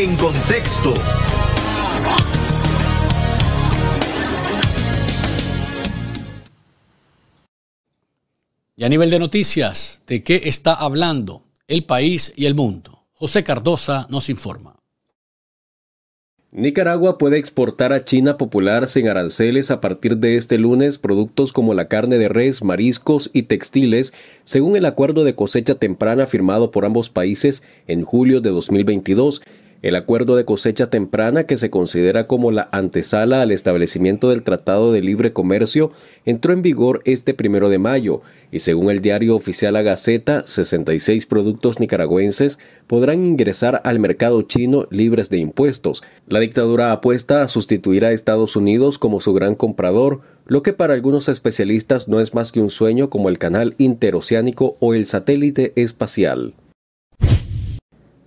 En contexto. Y a nivel de noticias, ¿de qué está hablando el país y el mundo? José Cardosa nos informa. Nicaragua puede exportar a China popular sin aranceles a partir de este lunes productos como la carne de res, mariscos y textiles, según el acuerdo de cosecha temprana firmado por ambos países en julio de 2022. El acuerdo de cosecha temprana, que se considera como la antesala al establecimiento del Tratado de Libre Comercio, entró en vigor este primero de mayo y según el diario oficial La Gaceta, 66 productos nicaragüenses podrán ingresar al mercado chino libres de impuestos. La dictadura apuesta a sustituir a Estados Unidos como su gran comprador, lo que para algunos especialistas no es más que un sueño como el canal interoceánico o el satélite espacial.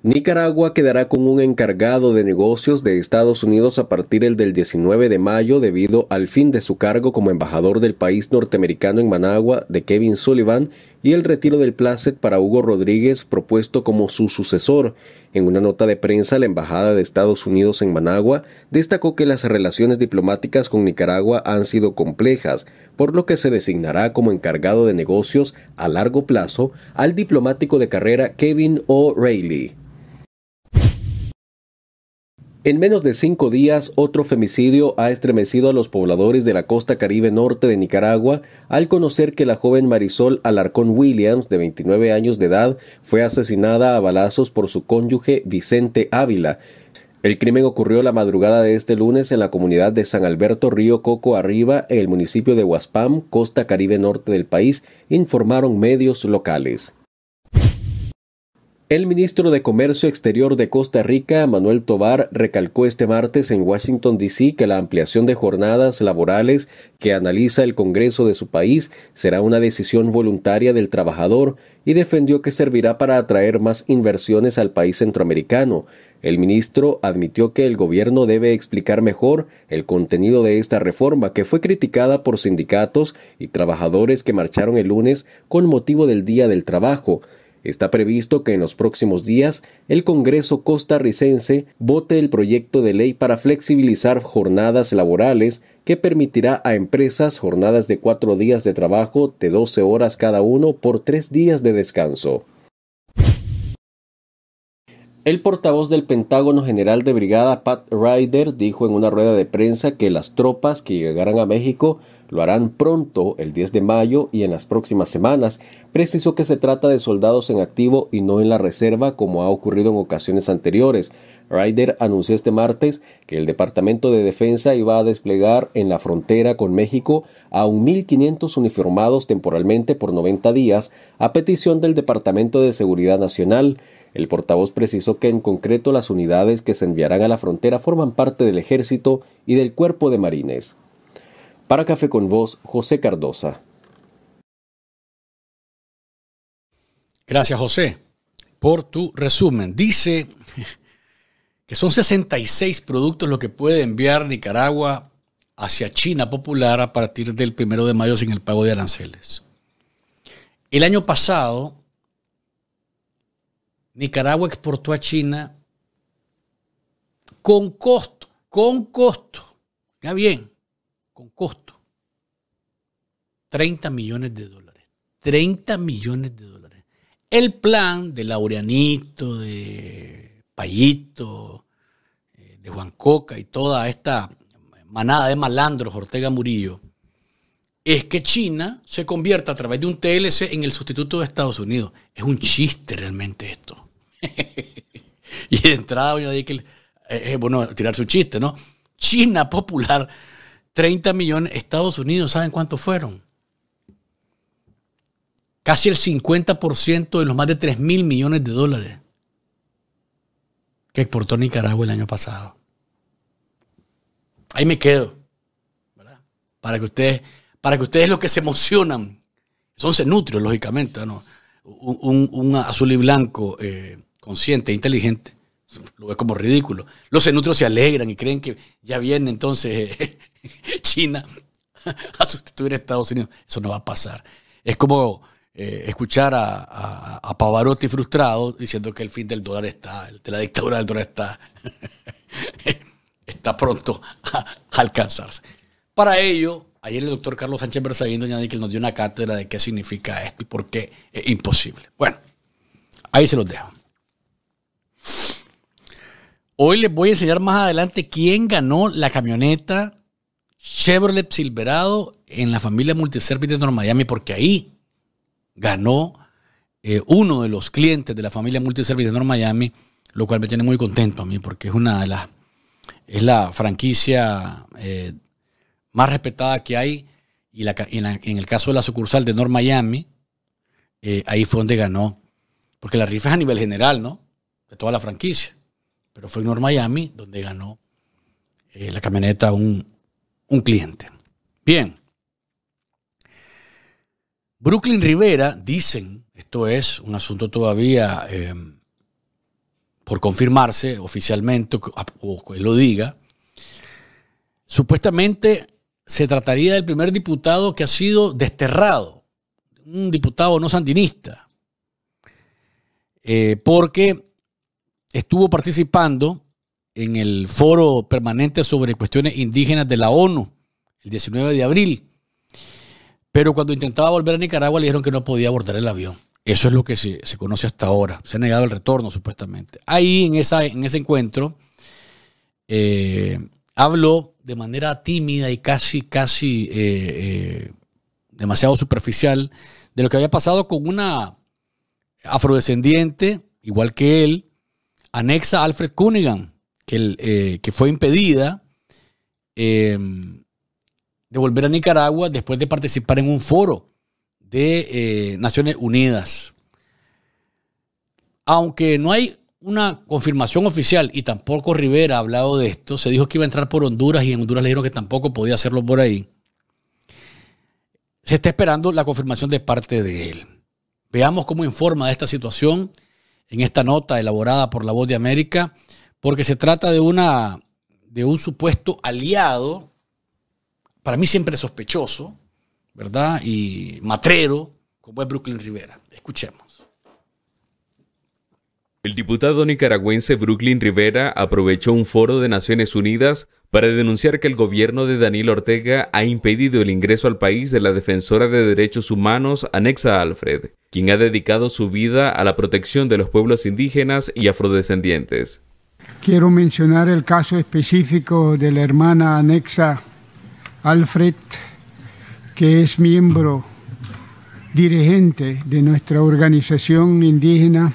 Nicaragua quedará con un encargado de negocios de Estados Unidos a partir del 19 de mayo debido al fin de su cargo como embajador del país norteamericano en Managua de Kevin Sullivan y el retiro del placet para Hugo Rodríguez propuesto como su sucesor. En una nota de prensa, la Embajada de Estados Unidos en Managua destacó que las relaciones diplomáticas con Nicaragua han sido complejas, por lo que se designará como encargado de negocios a largo plazo al diplomático de carrera Kevin O'Reilly. En menos de cinco días, otro femicidio ha estremecido a los pobladores de la costa caribe norte de Nicaragua al conocer que la joven Marisol Alarcón Williams, de 29 años de edad, fue asesinada a balazos por su cónyuge Vicente Ávila. El crimen ocurrió la madrugada de este lunes en la comunidad de San Alberto Río Coco Arriba, en el municipio de Huaspam, costa caribe norte del país, informaron medios locales. El ministro de Comercio Exterior de Costa Rica, Manuel Tobar, recalcó este martes en Washington, D.C., que la ampliación de jornadas laborales que analiza el Congreso de su país será una decisión voluntaria del trabajador y defendió que servirá para atraer más inversiones al país centroamericano. El ministro admitió que el gobierno debe explicar mejor el contenido de esta reforma, que fue criticada por sindicatos y trabajadores que marcharon el lunes con motivo del Día del Trabajo. Está previsto que en los próximos días el Congreso costarricense vote el proyecto de ley para flexibilizar jornadas laborales que permitirá a empresas jornadas de cuatro días de trabajo de 12 horas cada uno por tres días de descanso. El portavoz del Pentágono General de Brigada Pat Ryder dijo en una rueda de prensa que las tropas que llegaran a México lo harán pronto, el 10 de mayo y en las próximas semanas. Precisó que se trata de soldados en activo y no en la reserva como ha ocurrido en ocasiones anteriores. Ryder anunció este martes que el Departamento de Defensa iba a desplegar en la frontera con México a 1.500 uniformados temporalmente por 90 días a petición del Departamento de Seguridad Nacional. El portavoz precisó que en concreto las unidades que se enviarán a la frontera forman parte del Ejército y del Cuerpo de Marines. Para Café con Vos, José Cardosa. Gracias, José, por tu resumen. Dice que son 66 productos lo que puede enviar Nicaragua hacia China Popular a partir del primero de mayo sin el pago de aranceles. El año pasado, Nicaragua exportó a China con costo, con costo, ya bien, con costo. 30 millones de dólares. 30 millones de dólares. El plan de Laureanito, de Payito, eh, de Juan Coca y toda esta manada de malandros Ortega Murillo es que China se convierta a través de un TLC en el sustituto de Estados Unidos. Es un chiste realmente esto. y de entrada, que es eh, eh, bueno tirarse un chiste, ¿no? China popular 30 millones, Estados Unidos, ¿saben cuántos fueron? Casi el 50% de los más de 3 mil millones de dólares que exportó Nicaragua el año pasado. Ahí me quedo. ¿verdad? Para que ustedes, para que ustedes los que se emocionan, son cenutrios, lógicamente, ¿no? un, azul y blanco eh, consciente, e inteligente, lo ve como ridículo. Los enutros se alegran y creen que ya viene entonces China a sustituir a Estados Unidos. Eso no va a pasar. Es como eh, escuchar a, a, a, Pavarotti frustrado diciendo que el fin del dólar está, de la dictadura del dólar está, está pronto a, alcanzarse. Para ello, ayer el doctor Carlos Sánchez Berzaguín, doña que nos dio una cátedra de qué significa esto y por qué es imposible. Bueno, ahí se los dejo. Hoy les voy a enseñar más adelante quién ganó la camioneta Chevrolet Silverado en la familia Multiservice de North Miami, porque ahí ganó eh, uno de los clientes de la familia Multiservice de North Miami, lo cual me tiene muy contento a mí, porque es una de las, es la franquicia eh, más respetada que hay, y, en, el caso de la sucursal de North Miami, eh, ahí fue donde ganó, porque la rifa es a nivel general, ¿no? De toda la franquicia pero fue en North Miami donde ganó eh, la camioneta un, un cliente. Bien. Brooklyn Rivera, dicen, esto es un asunto todavía em, por confirmarse oficialmente o que lo diga, supuestamente se trataría del primer diputado que ha sido desterrado, un diputado no sandinista, eh, porque estuvo participando en el foro permanente sobre cuestiones indígenas de la ONU el 19 de abril. Pero cuando intentaba volver a Nicaragua le dijeron que no podía abordar el avión. Eso es lo que se, conoce hasta ahora. Se ha negado el retorno, supuestamente. Ahí, en, esa, en ese encuentro, eh, habló de manera tímida y casi, casi eh, eh, demasiado superficial de lo que había pasado con una afrodescendiente, igual que él, anexa a Alfred Cunningham, que, eh, fue impedida eh, de volver a Nicaragua después de participar en un foro de eh, Naciones Unidas. Aunque no hay una confirmación oficial y tampoco Rivera ha hablado de esto, se dijo que iba a entrar por Honduras y en Honduras le dijeron que tampoco podía hacerlo por ahí. Se está esperando la confirmación de parte de él. Veamos cómo informa de esta situación en esta nota elaborada por La Voz de América, porque se trata de, una, de un supuesto aliado, para mí siempre sospechoso, ¿verdad? Y matrero, como es Brooklyn Rivera. Escuchemos. El diputado nicaragüense Brooklyn Rivera aprovechó un foro de Naciones Unidas para denunciar que el gobierno de Daniel Ortega ha impedido el ingreso al país de la defensora de derechos humanos Anexa Alfred, quien ha dedicado su vida a la protección de los pueblos indígenas y afrodescendientes. Quiero mencionar el caso específico de la hermana Anexa Alfred, que es miembro dirigente de nuestra organización indígena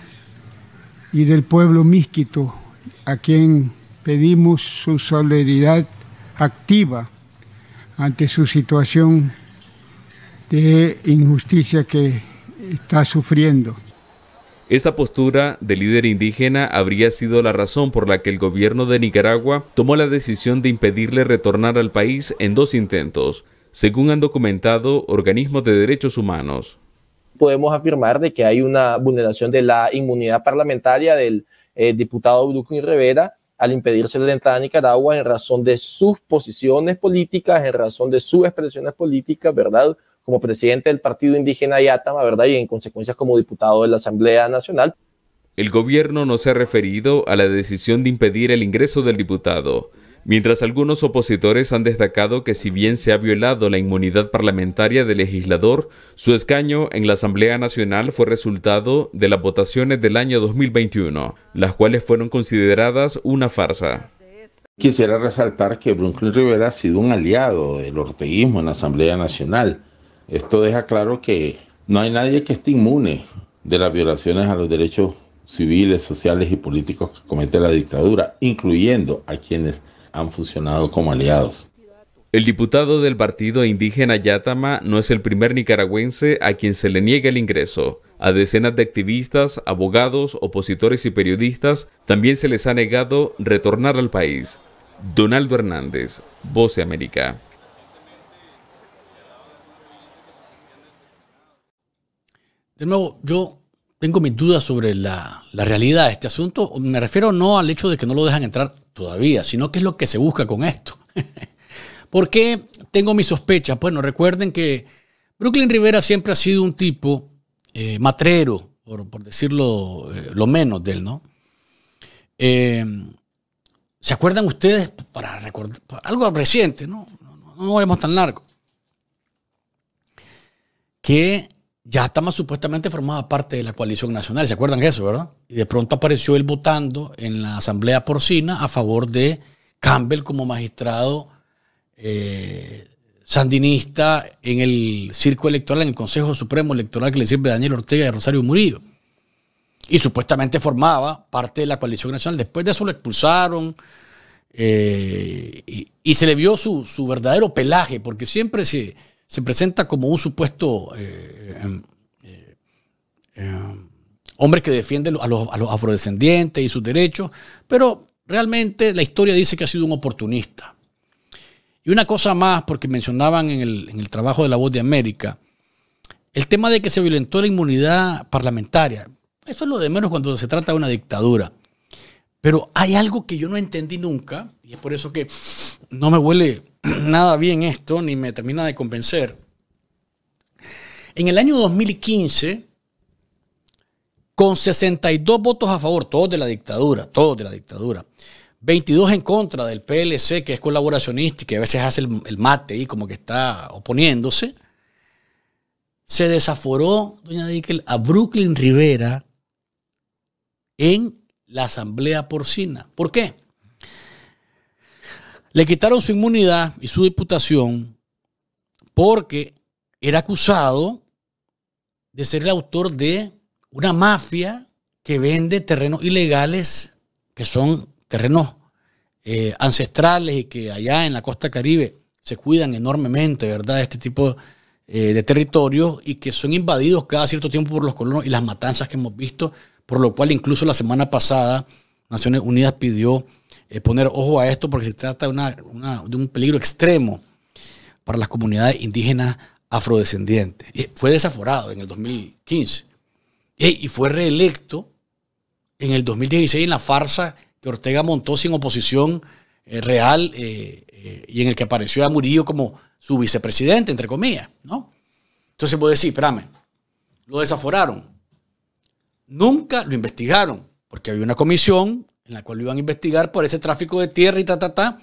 y del pueblo misquito, a quien pedimos su solidaridad activa ante su situación de injusticia que está sufriendo. Esta postura de líder indígena habría sido la razón por la que el gobierno de Nicaragua tomó la decisión de impedirle retornar al país en dos intentos, según han documentado organismos de derechos humanos. Podemos afirmar de que hay una vulneración de la inmunidad parlamentaria del eh, diputado y Rivera, al impedirse la entrada a Nicaragua en razón de sus posiciones políticas, en razón de sus expresiones políticas, ¿verdad? Como presidente del partido indígena Yatama, ¿verdad? Y en consecuencia como diputado de la Asamblea Nacional. El gobierno no se ha referido a la decisión de impedir el ingreso del diputado. Mientras algunos opositores han destacado que si bien se ha violado la inmunidad parlamentaria del legislador, su escaño en la Asamblea Nacional fue resultado de las votaciones del año 2021, las cuales fueron consideradas una farsa. Quisiera resaltar que Brooklyn Rivera ha sido un aliado del orteguismo en la Asamblea Nacional. Esto deja claro que no hay nadie que esté inmune de las violaciones a los derechos civiles, sociales y políticos que comete la dictadura, incluyendo a quienes han funcionado como aliados. El diputado del partido indígena Yatama no es el primer nicaragüense a quien se le niega el ingreso. A decenas de activistas, abogados, opositores y periodistas también se les ha negado retornar al país. Donaldo Hernández, Voce América. De nuevo, yo tengo mis dudas sobre la, la realidad de este asunto. Me refiero no al hecho de que no lo dejan entrar todavía, sino qué es lo que se busca con esto. ¿Por qué tengo mis sospechas? Bueno, recuerden que Brooklyn Rivera siempre ha sido un tipo eh, matrero, por, por decirlo eh, lo menos de él, ¿no? Eh, ¿Se acuerdan ustedes, para recordar, algo reciente, ¿no? No, no, no vemos tan largo, que ya más supuestamente formada parte de la coalición nacional, ¿se acuerdan de eso, verdad? Y de pronto apareció él votando en la asamblea porcina a favor de Campbell como magistrado eh, sandinista en el circo electoral, en el Consejo Supremo Electoral que le sirve Daniel Ortega y Rosario Murillo. Y supuestamente formaba parte de la coalición nacional. Después de eso lo expulsaron eh, y, se le vio su, su verdadero pelaje, porque siempre se se presenta como un supuesto eh, em, eh, em, hombre que defiende a los, afrodescendientes y sus derechos, pero realmente la historia dice que ha sido un oportunista. Y una cosa más, porque mencionaban en el trabajo de La Voz de América, el tema de que se violentó la inmunidad parlamentaria. Eso es lo de menos cuando se trata de una dictadura. Pero hay algo que yo no entendí nunca, y es por eso que no me huele nada bien esto, ni me termina de convencer. En el año 2015, con 62 votos a favor, todos de la dictadura, todos de la dictadura, 22 en contra del PLC, que es colaboracionista y que a veces hace el, mate y como que está oponiéndose, se desaforó, doña Dickel, a Brooklyn Rivera en la Asamblea Porcina. ¿Por qué? Le quitaron su inmunidad y su diputación porque era acusado de ser el autor de una mafia que vende terrenos ilegales, que son terrenos eh, ancestrales y que allá en la costa caribe se cuidan enormemente, ¿verdad? Este tipo eh, de territorios y que son invadidos cada cierto tiempo por los colonos y las matanzas que hemos visto por lo cual incluso la semana pasada Naciones Unidas pidió eh, poner ojo a esto porque se trata de, un peligro extremo para las comunidades indígenas afrodescendientes. fue desaforado en el 2015 eh, y, fue reelecto en el 2016 en la farsa que Ortega montó sin oposición eh, real y en el que apareció a Murillo como su vicepresidente, entre comillas, ¿no? Entonces puedo decir, espérame, lo desaforaron, Nunca lo investigaron, porque había una comisión en la cual lo iban a investigar por ese tráfico de tierra y ta, ta, ta.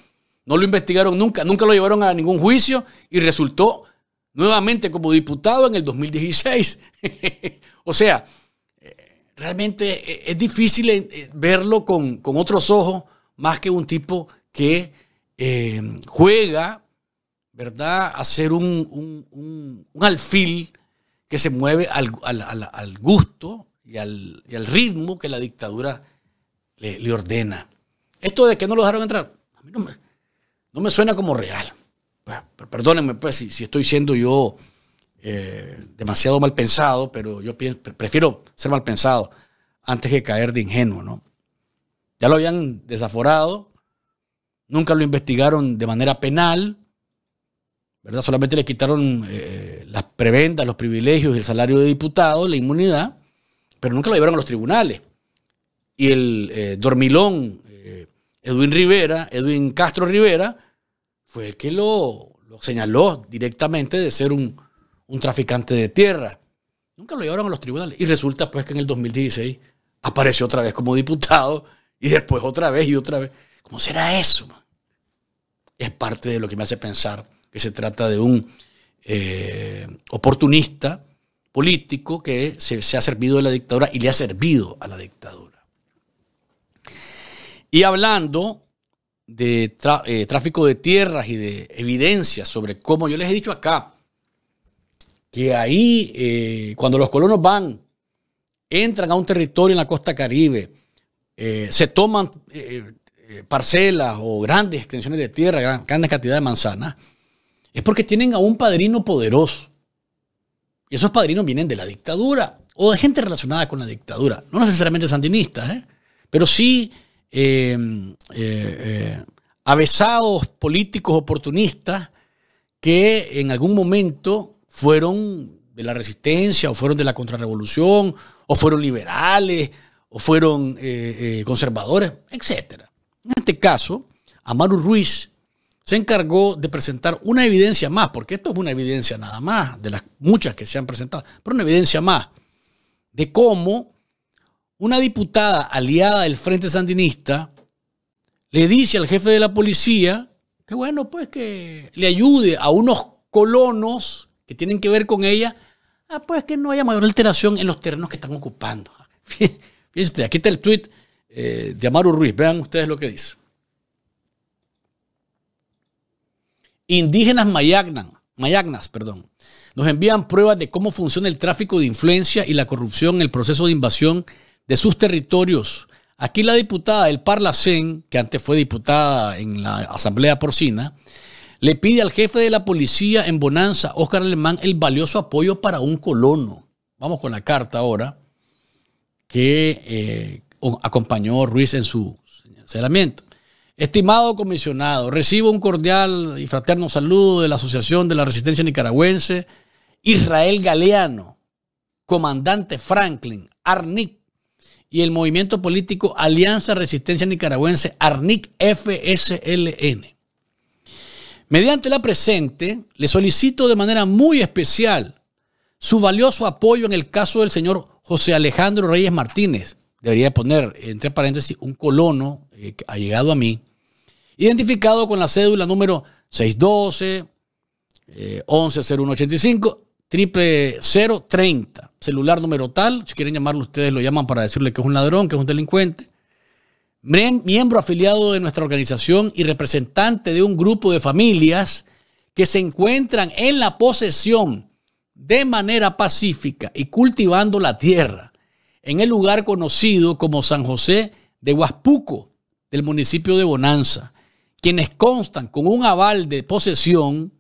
No lo investigaron nunca, nunca lo llevaron a ningún juicio y resultó nuevamente como diputado en el 2016. o sea, eh, realmente eh, es difícil eh, verlo con, otros ojos más que un tipo que juega, ¿verdad?, a ser un, alfil que se mueve al, al gusto y al, ritmo que la dictadura le, ordena. Esto de que no lo dejaron entrar, a mí no me, no me suena como real. Pues, perdónenme pues, si, estoy siendo yo eh, demasiado mal pensado, pero yo prefiero ser mal pensado antes que caer de ingenuo, ¿no? Ya lo habían desaforado, nunca lo investigaron de manera penal, ¿verdad? Solamente le quitaron eh, las prebendas, los privilegios, el salario de diputado, la inmunidad pero nunca lo llevaron a los tribunales. Y el eh, dormilón eh, Edwin Rivera, Edwin Castro Rivera, fue el que lo, señaló directamente de ser un, traficante de tierra. Nunca lo llevaron a los tribunales. Y resulta pues que en el 2016 apareció otra vez como diputado y después otra vez y otra vez. ¿Cómo será eso? Es parte de lo que me hace pensar que se trata de un eh, oportunista político que se, ha servido de la dictadura y le ha servido a la dictadura. Y hablando de eh, tráfico de tierras y de evidencias sobre cómo yo les he dicho acá, que ahí eh, cuando los colonos van, entran a un territorio en la costa caribe, eh, se toman parcelas o grandes extensiones de tierra, grandes cantidades de manzanas, es porque tienen a un padrino poderoso y esos padrinos vienen de la dictadura o de gente relacionada con la dictadura. No necesariamente sandinistas, ¿eh? pero sí eh, eh, eh, avesados políticos oportunistas que en algún momento fueron de la resistencia o fueron de la contrarrevolución o fueron liberales o fueron conservadores, etc. En este caso, Amaru Ruiz se encargó de presentar una evidencia más, porque esto es una evidencia nada más, de las muchas que se han presentado, pero una evidencia más, de cómo una diputada aliada del Frente Sandinista le dice al jefe de la policía que bueno, pues que le ayude a unos colonos que tienen que ver con ella, ah, pues que no haya mayor alteración en los terrenos que están ocupando. Fíjense, aquí está el tweet eh, de Amaru Ruiz, vean ustedes lo que dice. Indígenas mayagnan, mayagnas perdón, nos envían pruebas de cómo funciona el tráfico de influencia y la corrupción en el proceso de invasión de sus territorios. Aquí la diputada del Parlacén, que antes fue diputada en la Asamblea Porcina, le pide al jefe de la policía en Bonanza, Óscar Alemán, el valioso apoyo para un colono. Vamos con la carta ahora que eh, acompañó Ruiz en su señalamiento. Estimado comisionado, recibo un cordial y fraterno saludo de la Asociación de la Resistencia Nicaragüense, Israel Galeano, comandante Franklin, ARNIC, y el movimiento político Alianza Resistencia Nicaragüense, ARNIC FSLN. Mediante la presente, le solicito de manera muy especial su valioso apoyo en el caso del señor José Alejandro Reyes Martínez. Debería poner, entre paréntesis, un colono eh, ha llegado a mí, identificado con la cédula número 612 110185 eh, triple 030, celular número tal, si quieren llamarlo ustedes lo llaman para decirle que es un ladrón, que es un delincuente. Miembro afiliado de nuestra organización y representante de un grupo de familias que se encuentran en la posesión de manera pacífica y cultivando la tierra en el lugar conocido como San José de Huaspuco, del municipio de Bonanza, quienes constan con un aval de posesión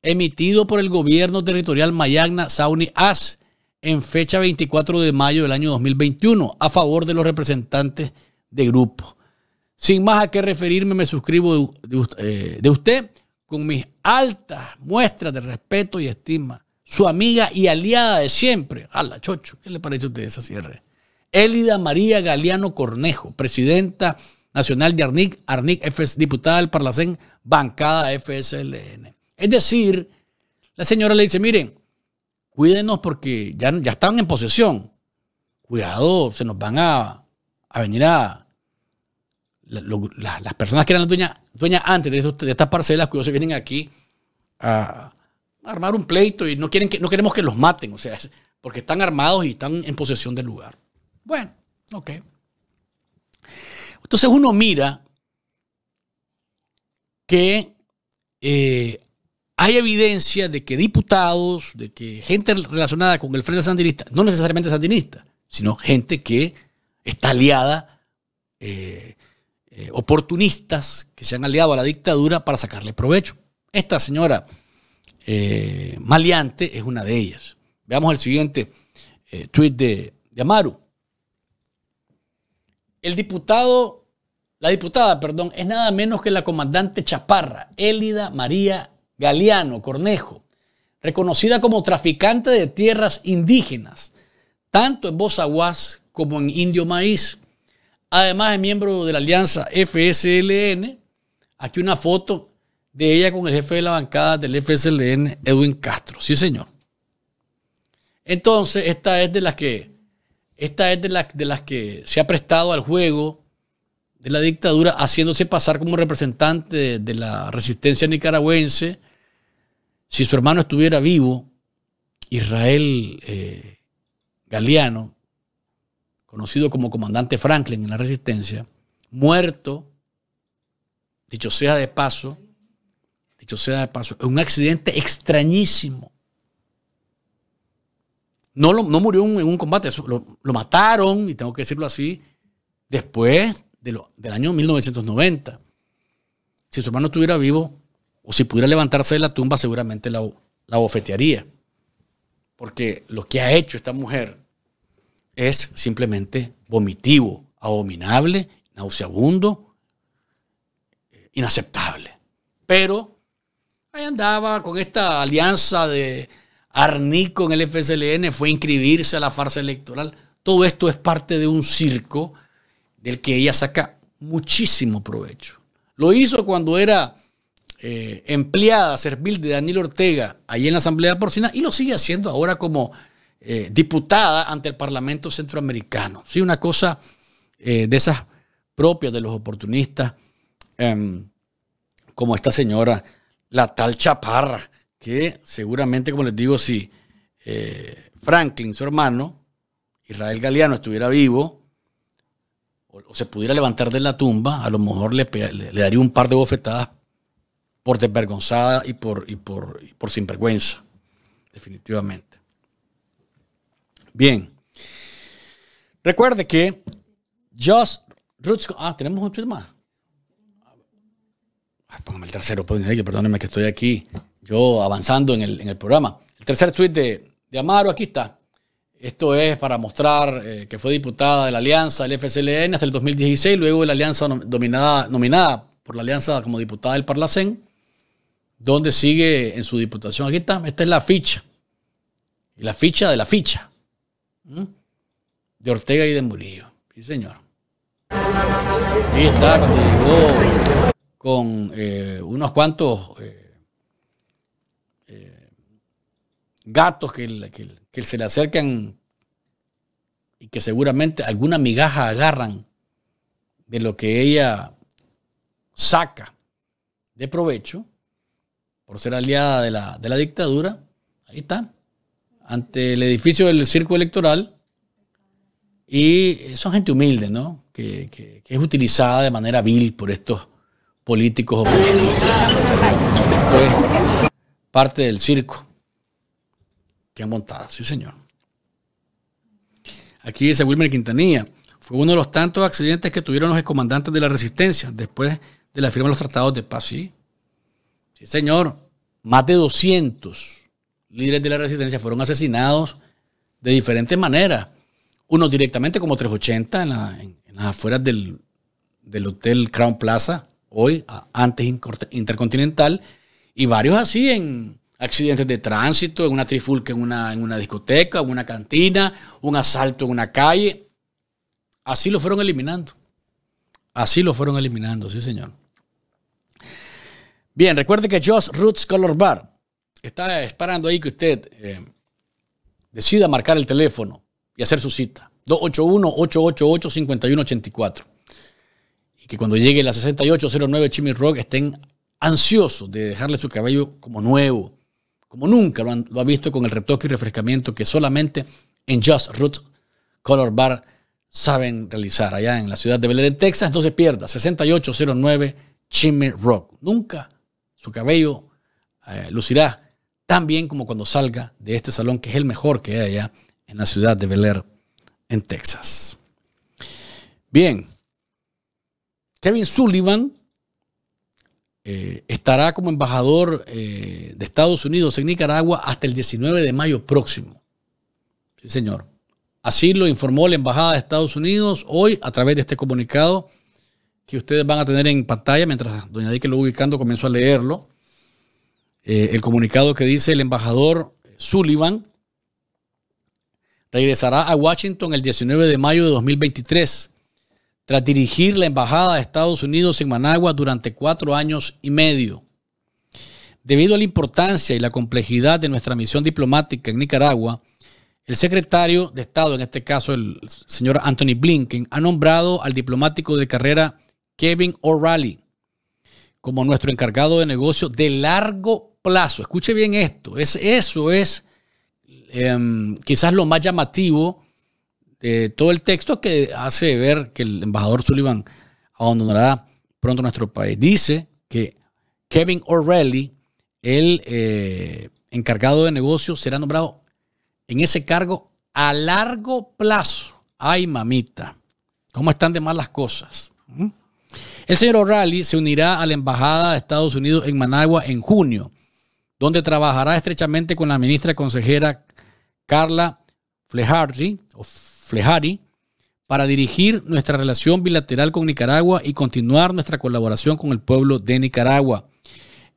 emitido por el gobierno territorial Mayagna Sauni As en fecha 24 de mayo del año 2021 a favor de los representantes de grupo. Sin más a qué referirme, me suscribo eh, de usted con mis altas muestras de respeto y estima. Su amiga y aliada de siempre. la Chocho! ¿Qué le parece a usted esa cierre? Élida María Galeano Cornejo, presidenta Nacional de Arnic, Arnic FS, diputada del Parlacén, bancada FSLN. Es decir, la señora le dice, miren, cuídenos porque ya, ya en posesión. Cuidado, se nos van a, venir a... las personas que eran las dueñas antes de, estas parcelas, cuidado, se vienen aquí a, armar un pleito y no, quieren no queremos que los maten, o sea, porque están armados y están en posesión del lugar. Bueno, ok. Entonces uno mira que eh, hay evidencia de que diputados, de que gente relacionada con el Frente Sandinista, no necesariamente sandinista, sino gente que está aliada, eh, eh, oportunistas que se han aliado a la dictadura para sacarle provecho. Esta señora maliante es una de ellas. Veamos el siguiente tweet de Amaru el diputado, la diputada, perdón, es nada menos que la comandante Chaparra, Élida María Galeano Cornejo, reconocida como traficante de tierras indígenas, tanto en Bozaguas como en Indio Maíz. Además es miembro de la alianza FSLN. Aquí una foto de ella con el jefe de la bancada del FSLN, Edwin Castro. Sí, señor. Entonces, esta es de las que esta es de, de las que se ha prestado al juego de la dictadura, haciéndose pasar como representante de, la resistencia nicaragüense. Si su hermano estuviera vivo, Israel eh, Galeano, conocido como comandante Franklin en la resistencia, muerto, dicho sea de paso, dicho sea de paso, en un accidente extrañísimo no, murió en un combate, lo, lo, mataron, y tengo que decirlo así, después de del año 1990. Si su hermano estuviera vivo, o si pudiera levantarse de la tumba, seguramente la, la bofetearía. Porque lo que ha hecho esta mujer es simplemente vomitivo, abominable, nauseabundo, inaceptable. Pero ahí andaba con esta alianza de Arnico en el FSLN fue a inscribirse a la farsa electoral. Todo esto es parte de un circo del que ella saca muchísimo provecho. Lo hizo cuando era eh, empleada servil de Daniel Ortega ahí en la Asamblea Porcina y lo sigue haciendo ahora como eh, diputada ante el Parlamento Centroamericano. Sí, una cosa eh, de esas propias de los oportunistas, em, como esta señora, la tal Chaparra que seguramente, como les digo, si eh, Franklin, su hermano, Israel Galeano, estuviera vivo o, se pudiera levantar de la tumba, a lo mejor le, daría un par de bofetadas por desvergonzada y por, por, por sinvergüenza, definitivamente. Bien. Recuerde que Just Ah, tenemos un tweet más. póngame el tercero, pues, perdónenme que estoy aquí yo avanzando en el, programa. El tercer tweet de, de, Amaro, aquí está. Esto es para mostrar eh, que fue diputada de la Alianza del FCLN hasta el 2016, luego de la Alianza nominada por la Alianza como diputada del Parlacén, donde sigue en su diputación. Aquí está, esta es la ficha. la ficha de la ficha. De Ortega y de Murillo. Sí, señor. Ahí está, cuando con eh, unos cuantos... Eh, gatos que, que se le acercan y que seguramente alguna migaja agarran de lo que ella saca de provecho por ser aliada de la, de la dictadura, ahí está, ante el edificio del circo electoral. Y son gente humilde, ¿no? Que, que, es utilizada de manera vil por estos políticos. Pues, parte del circo que han montado. Sí, señor. Aquí dice Wilmer Quintanilla. Fue uno de los tantos accidentes que tuvieron los excomandantes de la resistencia después de la firma de los tratados de paz. Sí, sí señor. Más de 200 líderes de la resistencia fueron asesinados de diferentes maneras. Unos directamente como 380 en, las afueras del, del Hotel Crown Plaza, hoy, antes Intercontinental, y varios así en, accidentes de tránsito, en una trifulca en una, en una discoteca, en una cantina, un asalto en una calle. Así lo fueron eliminando. Así lo fueron eliminando, sí señor. Bien, recuerde que Josh Roots Color Bar está esperando ahí que usted eh, decida marcar el teléfono y hacer su cita. 281-888-5184. Y que cuando llegue la 6809 Chimmy Rock estén ansiosos de dejarle su cabello como nuevo, como nunca lo, ha visto con el retoque y refrescamiento que solamente en Just Root Color Bar saben realizar allá en la ciudad de Bel Air, Texas. No se pierda, 6809 Chimney Rock. Nunca su cabello eh, lucirá tan bien como cuando salga de este salón, que es el mejor que hay allá en la ciudad de Bel Air, en Texas. Bien. Kevin Sullivan eh, estará como embajador eh, de Estados Unidos en Nicaragua hasta el 19 de mayo próximo. Sí, señor. Así lo informó la Embajada de Estados Unidos hoy a través de este comunicado que ustedes van a tener en pantalla mientras doña Dique lo ubicando comenzó a leerlo. Eh, el comunicado que dice el embajador Sullivan regresará a Washington el 19 de mayo de 2023 tras dirigir la Embajada de Estados Unidos en Managua durante cuatro años y medio. Debido a la importancia y la complejidad de nuestra misión diplomática en Nicaragua, el secretario de Estado, en este caso el señor Anthony Blinken, ha nombrado al diplomático de carrera Kevin O'Reilly como nuestro encargado de negocio de largo plazo. Escuche bien esto, es, eso es em, quizás lo más llamativo todo el texto que hace ver que el embajador Sullivan abandonará pronto nuestro país. Dice que Kevin O'Reilly, el eh, encargado de negocios, será nombrado en ese cargo a largo plazo. Ay, mamita, ¿cómo están de mal las cosas? ¿Mm? El señor O'Reilly se unirá a la Embajada de Estados Unidos en Managua en junio, donde trabajará estrechamente con la ministra consejera Carla Flehardy, o Flejari para dirigir nuestra relación bilateral con Nicaragua y continuar nuestra colaboración con el pueblo de Nicaragua.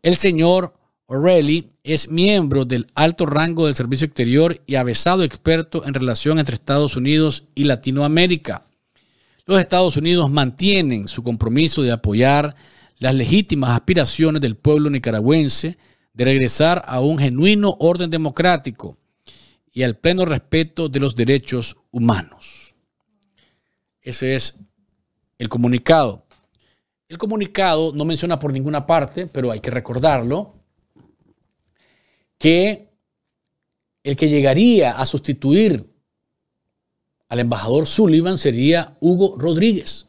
El señor O'Reilly es miembro del alto rango del Servicio Exterior y avesado experto en relación entre Estados Unidos y Latinoamérica. Los Estados Unidos mantienen su compromiso de apoyar las legítimas aspiraciones del pueblo nicaragüense de regresar a un genuino orden democrático y al pleno respeto de los derechos humanos. Ese es el comunicado. El comunicado no menciona por ninguna parte, pero hay que recordarlo, que el que llegaría a sustituir al embajador Sullivan sería Hugo Rodríguez.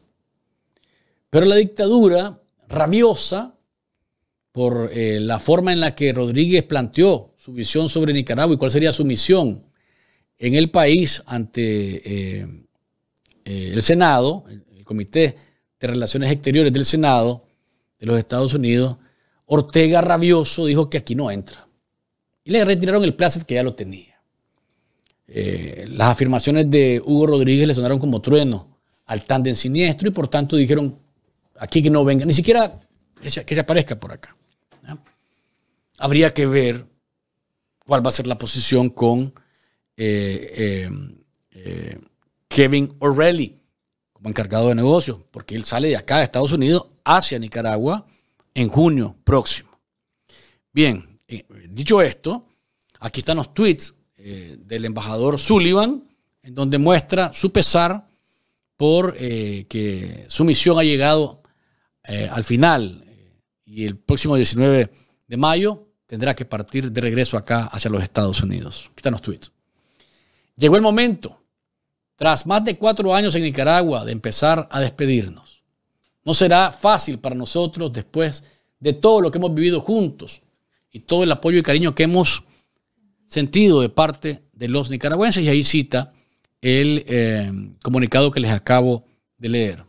Pero la dictadura rabiosa por eh, la forma en la que Rodríguez planteó su visión sobre Nicaragua y cuál sería su misión en el país ante eh, eh, el Senado, el Comité de Relaciones Exteriores del Senado de los Estados Unidos, Ortega rabioso dijo que aquí no entra. Y le retiraron el placer que ya lo tenía. Eh, las afirmaciones de Hugo Rodríguez le sonaron como trueno al tándem siniestro y por tanto dijeron aquí que no venga, ni siquiera que se, aparezca por acá. Habría que ver cuál va a ser la posición con eh, eh, eh, Kevin O'Reilly como encargado de negocios, porque él sale de acá, de Estados Unidos, hacia Nicaragua en junio próximo. Bien, dicho esto, aquí están los tweets del embajador Sullivan, en donde muestra su pesar por que su misión ha llegado al final y el próximo 19 de mayo tendrá que partir de regreso acá hacia los Estados Unidos. Aquí están los tweets. Llegó el momento, tras más de cuatro años en Nicaragua, de empezar a despedirnos. No será fácil para nosotros después de todo lo que hemos vivido juntos y todo el apoyo y cariño que hemos sentido de parte de los nicaragüenses. Y ahí cita el eh, comunicado que les acabo de leer.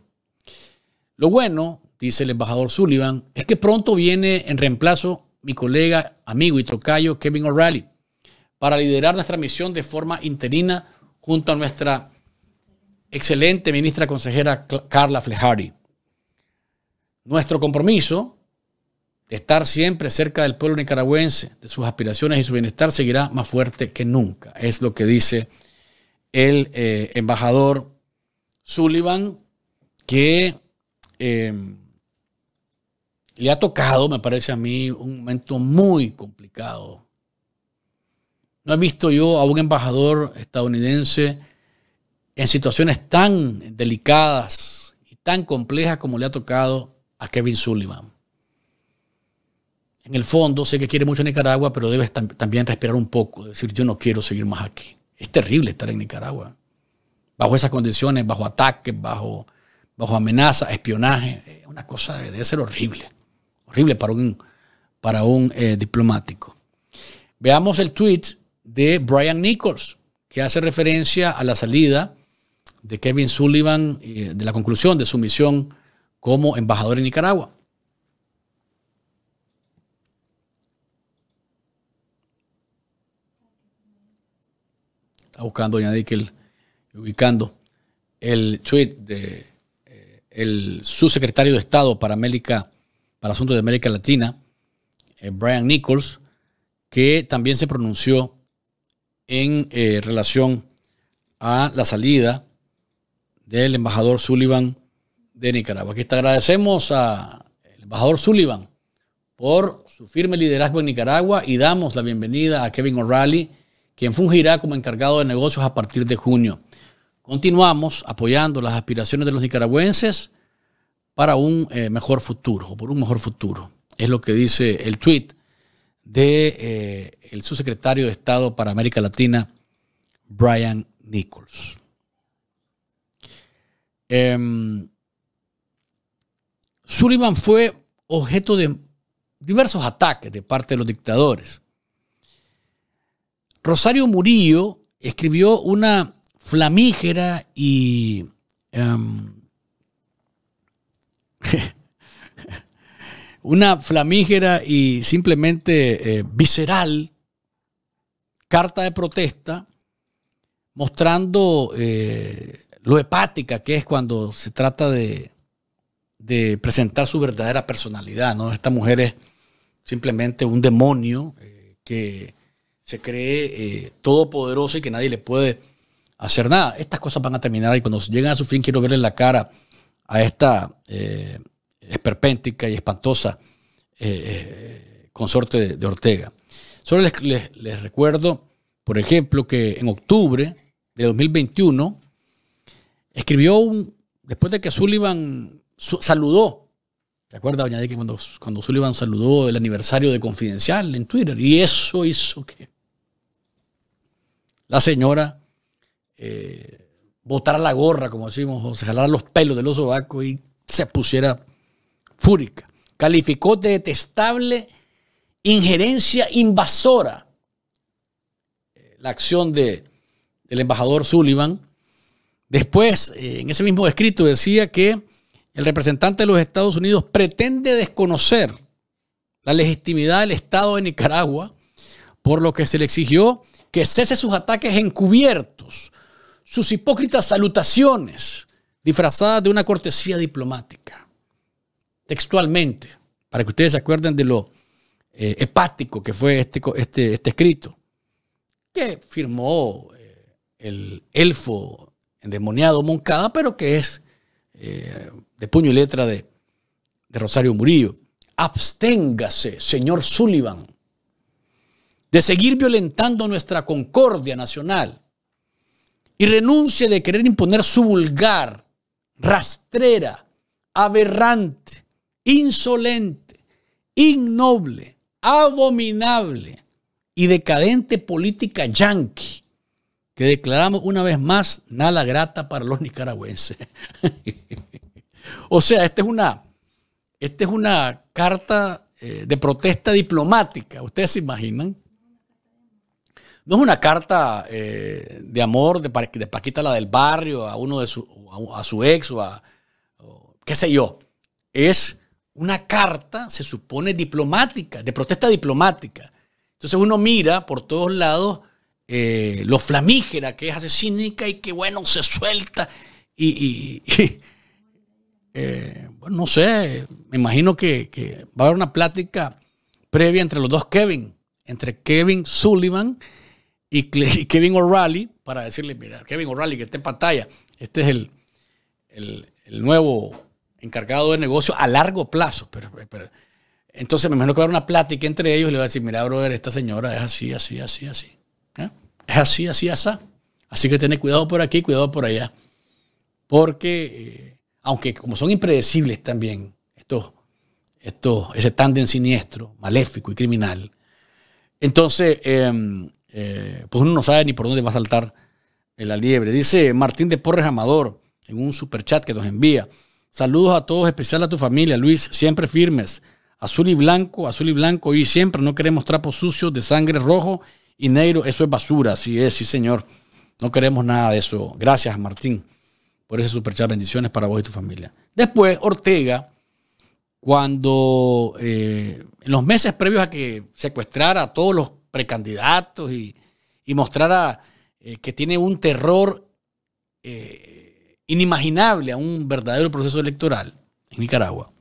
Lo bueno, dice el embajador Sullivan, es que pronto viene en reemplazo mi colega, amigo y tocayo Kevin O'Reilly para liderar nuestra misión de forma interina junto a nuestra excelente ministra consejera Carla Flejari. Nuestro compromiso de estar siempre cerca del pueblo nicaragüense, de sus aspiraciones y su bienestar, seguirá más fuerte que nunca. Es lo que dice el eh, embajador Sullivan, que eh, le ha tocado, me parece a mí, un momento muy complicado. No he visto yo a un embajador estadounidense en situaciones tan delicadas y tan complejas como le ha tocado a Kevin Sullivan. En el fondo, sé que quiere mucho Nicaragua, pero debe también respirar un poco, decir, yo no quiero seguir más aquí. Es terrible estar en Nicaragua, bajo esas condiciones, bajo ataques, bajo, bajo amenaza, espionaje. Es eh, una cosa debe ser horrible horrible para un, para un eh, diplomático. Veamos el tweet de Brian Nichols, que hace referencia a la salida de Kevin Sullivan, eh, de la conclusión de su misión como embajador en Nicaragua. Está buscando ya Dickel, ubicando el tweet de eh, el subsecretario de Estado para América para Asuntos de América Latina, eh, Brian Nichols, que también se pronunció en eh, relación a la salida del embajador Sullivan de Nicaragua. Aquí te agradecemos al embajador Sullivan por su firme liderazgo en Nicaragua y damos la bienvenida a Kevin O'Reilly, quien fungirá como encargado de negocios a partir de junio. Continuamos apoyando las aspiraciones de los nicaragüenses para un eh, mejor futuro, o por un mejor futuro. Es lo que dice el tweet de eh, subsecretario de Estado para América Latina, Brian Nichols. Em, Sullivan fue objeto de diversos ataques de parte de los dictadores. Rosario Murillo escribió una flamígera y em, una flamígera y simplemente eh, visceral carta de protesta mostrando eh, lo hepática que es cuando se trata de, de, presentar su verdadera personalidad. ¿no? Esta mujer es simplemente un demonio eh, que se cree todopoderoso y que nadie le puede hacer nada. Estas cosas van a terminar y cuando llegan a su fin quiero verle la cara a esta eh, esperpéntica y espantosa eh, eh, consorte de, Ortega. Solo les, recuerdo, por ejemplo, que en octubre de 2021 escribió un, después de que Sullivan saludó, ¿te acuerdas, Doña que cuando, cuando Sullivan saludó el aniversario de Confidencial en Twitter? Y eso hizo que la señora Botara la gorra, como decimos, o se jalara los pelos del oso vaco y se pusiera fúrica. Calificó de detestable injerencia invasora eh, la acción de, del embajador Sullivan. Después, eh, en ese mismo escrito decía que el representante de los Estados Unidos pretende desconocer la legitimidad del Estado de Nicaragua, por lo que se le exigió que cese sus ataques encubiertos sus hipócritas salutaciones disfrazadas de una cortesía diplomática. Textualmente, para que ustedes se acuerden de lo eh, hepático que fue este, este, este, escrito, que firmó eh, el elfo endemoniado Moncada, pero que es eh, de puño y letra de, de Rosario Murillo. Absténgase, señor Sullivan, de seguir violentando nuestra concordia nacional y renuncie de querer imponer su vulgar, rastrera, aberrante, insolente, ignoble, abominable y decadente política yanqui que declaramos una vez más nada grata para los nicaragüenses. o sea, esta es esta es una carta eh, de protesta diplomática, ustedes se imaginan. No es una carta eh, de amor de, de, Paquita la del barrio a uno de su, a, su ex o a qué sé yo. Es una carta, se supone, diplomática, de protesta diplomática. Entonces uno mira por todos lados eh, lo flamígera que es asesínica y que, bueno, se suelta. Y, eh, bueno, no sé, me imagino que, que va a haber una plática previa entre los dos Kevin, entre Kevin Sullivan y Kevin O'Reilly para decirle, mira, Kevin O'Reilly que está en pantalla, este es el, nuevo encargado de negocio a largo plazo. Pero, entonces me imagino que va a haber una plática entre ellos y le va a decir, mira, brother, esta señora es así, así, así, así. ¿eh? Es así, así, así. Así que tenés cuidado por aquí, cuidado por allá. Porque, eh, aunque como son impredecibles también estos, estos, ese tándem siniestro, maléfico y criminal, entonces em, eh, pues uno no sabe ni por dónde va a saltar la liebre. Dice Martín de Porres Amador en un superchat que nos envía. Saludos a todos, especial a tu familia, Luis, siempre firmes. Azul y blanco, azul y blanco y siempre. No queremos trapos sucios de sangre rojo y negro. Eso es basura, así es, sí señor. No queremos nada de eso. Gracias, Martín, por ese superchat. Bendiciones para vos y tu familia. Después, Ortega, cuando eh, en los meses previos a que secuestrara a todos los precandidatos y, mostrar eh, que tiene un terror eh, inimaginable a un verdadero proceso electoral en Nicaragua,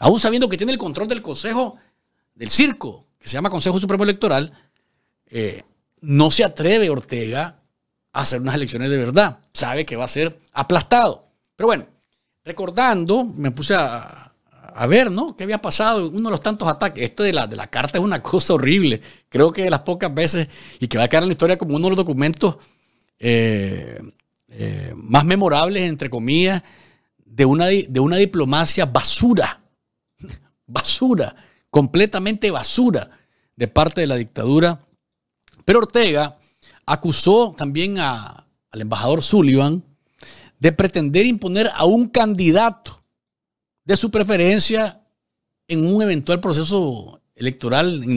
aún sabiendo que tiene el control del Consejo, del circo, que se llama Consejo Supremo Electoral, eh, no se atreve Ortega a hacer unas elecciones de verdad. Sabe que va a ser aplastado. Pero bueno, recordando, me puse a, a ver, ¿no? ¿Qué había pasado? Uno de los tantos ataques. Esto de la, de la carta es una cosa horrible. Creo que de las pocas veces, y que va a quedar en la historia como uno de los documentos eh, eh, más memorables, entre comillas, de una, de una diplomacia basura. basura. Completamente basura de parte de la dictadura. Pero Ortega acusó también al embajador Sullivan de pretender imponer a un candidato de su preferencia en un eventual proceso electoral en,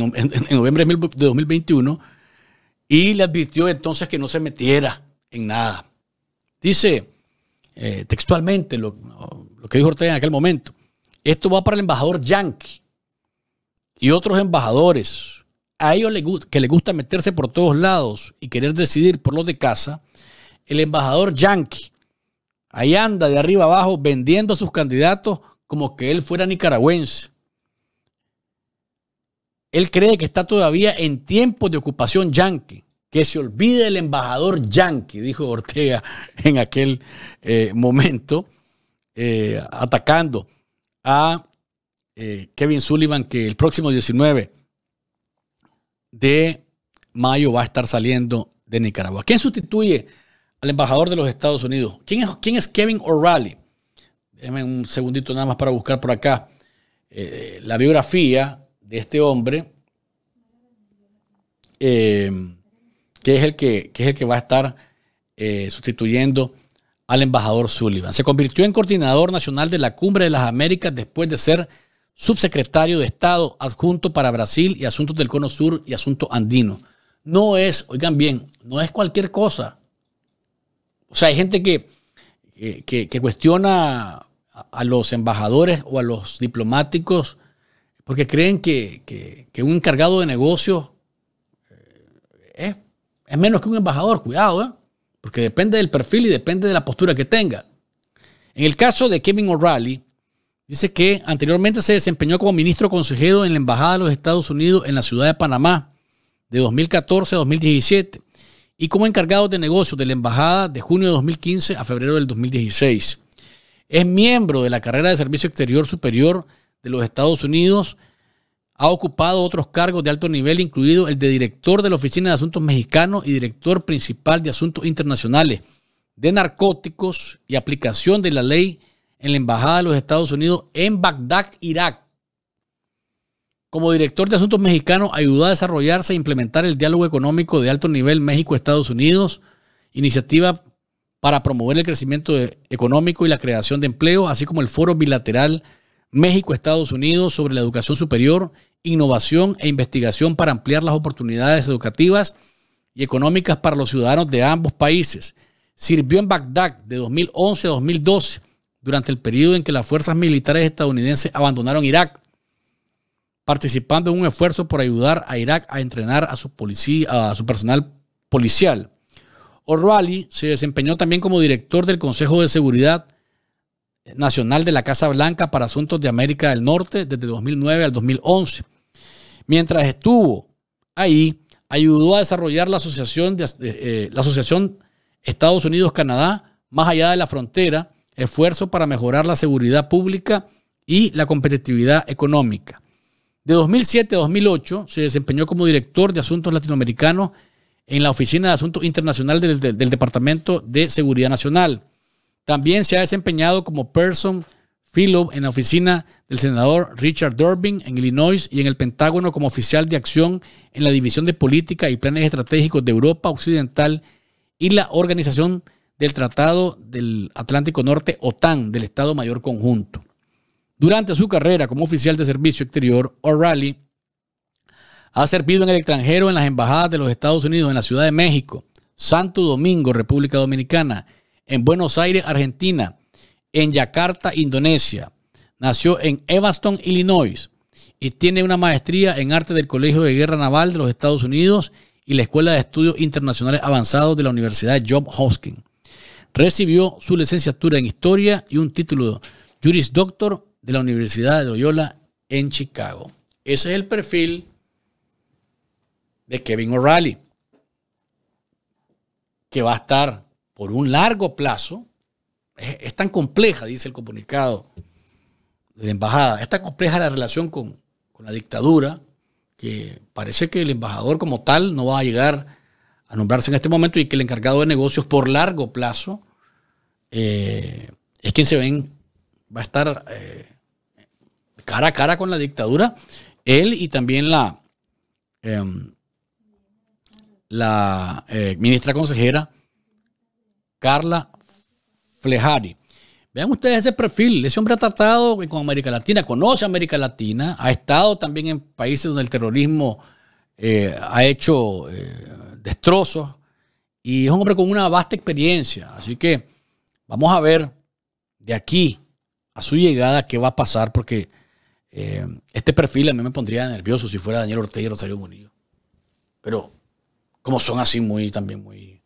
noviembre de 2021 y le advirtió entonces que no se metiera en nada. Dice eh, textualmente lo, que dijo Ortega en aquel momento. Esto va para el embajador Yankee y otros embajadores. A ellos que les gusta meterse por todos lados y querer decidir por los de casa, el embajador Yankee ahí anda de arriba abajo vendiendo a sus candidatos como que él fuera nicaragüense. Él cree que está todavía en tiempos de ocupación yankee, que se olvide el embajador yankee, dijo Ortega en aquel eh, momento, eh, atacando a eh, Kevin Sullivan, que el próximo 19 de mayo va a estar saliendo de Nicaragua. ¿Quién sustituye al embajador de los Estados Unidos? ¿Quién es, quién es Kevin O'Reilly? déjenme un segundito nada más para buscar por acá eh, la biografía de este hombre, eh, que, es el que, va a estar eh, sustituyendo al embajador Sullivan. Se convirtió en coordinador nacional de la Cumbre de las Américas después de ser subsecretario de Estado adjunto para Brasil y asuntos del Cono Sur y asuntos andino. No es, oigan bien, no es cualquier cosa. O sea, hay gente que, que, cuestiona a los embajadores o a los diplomáticos porque creen que, que, un encargado de negocios eh, es, menos que un embajador, cuidado, ¿eh? porque depende del perfil y depende de la postura que tenga. En el caso de Kevin O'Reilly, dice que anteriormente se desempeñó como ministro consejero en la Embajada de los Estados Unidos en la ciudad de Panamá de 2014 a 2017 y como encargado de negocios de la Embajada de junio de 2015 a febrero del 2016. Es miembro de la carrera de Servicio Exterior Superior de los Estados Unidos. Ha ocupado otros cargos de alto nivel, incluido el de director de la Oficina de Asuntos Mexicanos y director principal de Asuntos Internacionales de Narcóticos y aplicación de la ley en la Embajada de los Estados Unidos en Bagdad, Irak. Como director de Asuntos Mexicanos, ayudó a desarrollarse e implementar el diálogo económico de alto nivel México-Estados Unidos, iniciativa para promover el crecimiento e-, económico y la creación de empleo, así como el foro bilateral México-Estados Unidos sobre la educación superior, innovación e investigación para ampliar las oportunidades educativas y económicas para los ciudadanos de ambos países. Sirvió en Bagdad de 2011 a 2012, durante el periodo en que las fuerzas militares estadounidenses abandonaron Irak, participando en un esfuerzo por ayudar a Irak a entrenar a su, policía, a su personal policial. O'Reilly se desempeñó también como director del Consejo de Seguridad Nacional de la Casa Blanca para Asuntos de América del Norte desde 2009 al 2011. Mientras estuvo ahí, ayudó a desarrollar la Asociación, de, eh, eh, la Estados Unidos-Canadá más allá de la frontera, esfuerzo para mejorar la seguridad pública y la competitividad económica. De 2007 a 2008 se desempeñó como director de asuntos latinoamericanos en la Oficina de Asuntos Internacionales del, Departamento de Seguridad Nacional. También se ha desempeñado como Person Fellow en la oficina del senador Richard Durbin en Illinois y en el Pentágono como oficial de acción en la División de Política y Planes Estratégicos de Europa Occidental y la Organización del Tratado del Atlántico Norte, OTAN, del Estado Mayor Conjunto. Durante su carrera como oficial de servicio exterior, O'Reilly ha servido en el extranjero en las embajadas de los Estados Unidos, en la Ciudad de México, Santo Domingo, República Dominicana, en Buenos Aires, Argentina, en Yakarta, Indonesia. Nació en Evanston, Illinois y tiene una maestría en arte del Colegio de Guerra Naval de los Estados Unidos y la Escuela de Estudios Internacionales Avanzados de la Universidad John Hoskin. Recibió su licenciatura en Historia y un título Juris Doctor de la Universidad de Loyola en Chicago. Ese es el perfil de Kevin O'Reilly, que va a estar por un largo plazo. Es, tan compleja, dice el comunicado de la embajada, es tan compleja la relación con, la dictadura que parece que el embajador como tal no va a llegar a nombrarse en este momento y que el encargado de negocios por largo plazo eh, es quien se ven, va a estar eh, cara a cara con la dictadura, él y también la, em, la eh, ministra consejera Carla Flejari. Vean ustedes ese perfil. Ese hombre ha tratado con América Latina, conoce América Latina, ha estado también en países donde el terrorismo eh, ha hecho eh, destrozos y es un hombre con una vasta experiencia. Así que vamos a ver de aquí a su llegada qué va a pasar porque este perfil a mí me pondría nervioso si fuera Daniel Ortega y Rosario Murillo. Pero como son así muy, también muy,